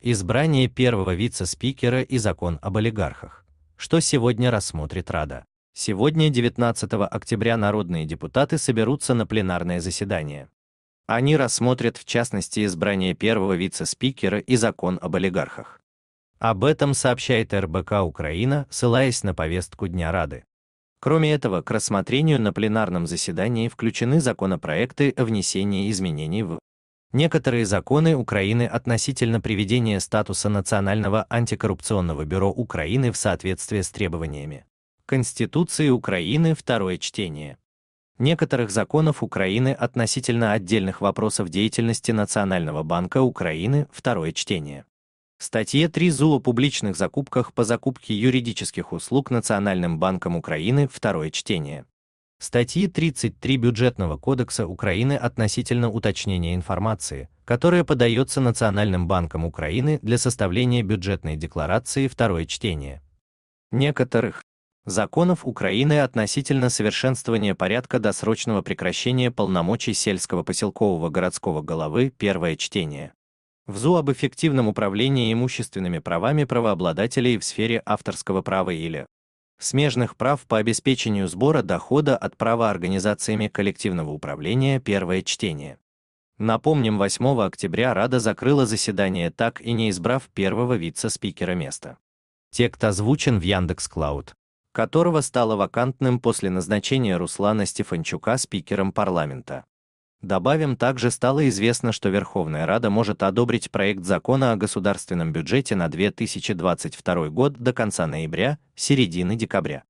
избрание первого вице-спикера и закон об олигархах, что сегодня рассмотрит Рада. Сегодня, 19 октября, народные депутаты соберутся на пленарное заседание. Они рассмотрят в частности избрание первого вице-спикера и закон об олигархах. Об этом сообщает РБК Украина, ссылаясь на повестку Дня Рады. Кроме этого, к рассмотрению на пленарном заседании включены законопроекты о внесении изменений в Некоторые законы Украины относительно приведения статуса Национального антикоррупционного бюро Украины в соответствие с требованиями Конституции Украины второе чтение. Некоторых законов Украины относительно отдельных вопросов деятельности Национального банка Украины второе чтение. Статья 3 ЗУ о публичных закупках по закупке юридических услуг Национальным банком Украины второе чтение статьи 33 Бюджетного кодекса Украины относительно уточнения информации, которая подается Национальным банком Украины для составления бюджетной декларации второе чтение. Некоторых законов Украины относительно совершенствования порядка досрочного прекращения полномочий сельского поселкового городского головы первое чтение. ВЗУ об эффективном управлении имущественными правами правообладателей в сфере авторского права или смежных прав по обеспечению сбора дохода от права организациями коллективного управления первое чтение. Напомним, 8 октября Рада закрыла заседание так и не избрав первого вице-спикера места. Текст озвучен в Яндекс Клауд, которого стало вакантным после назначения Руслана Стефанчука спикером парламента. Добавим, также стало известно, что Верховная Рада может одобрить проект закона о государственном бюджете на 2022 год до конца ноября, середины декабря.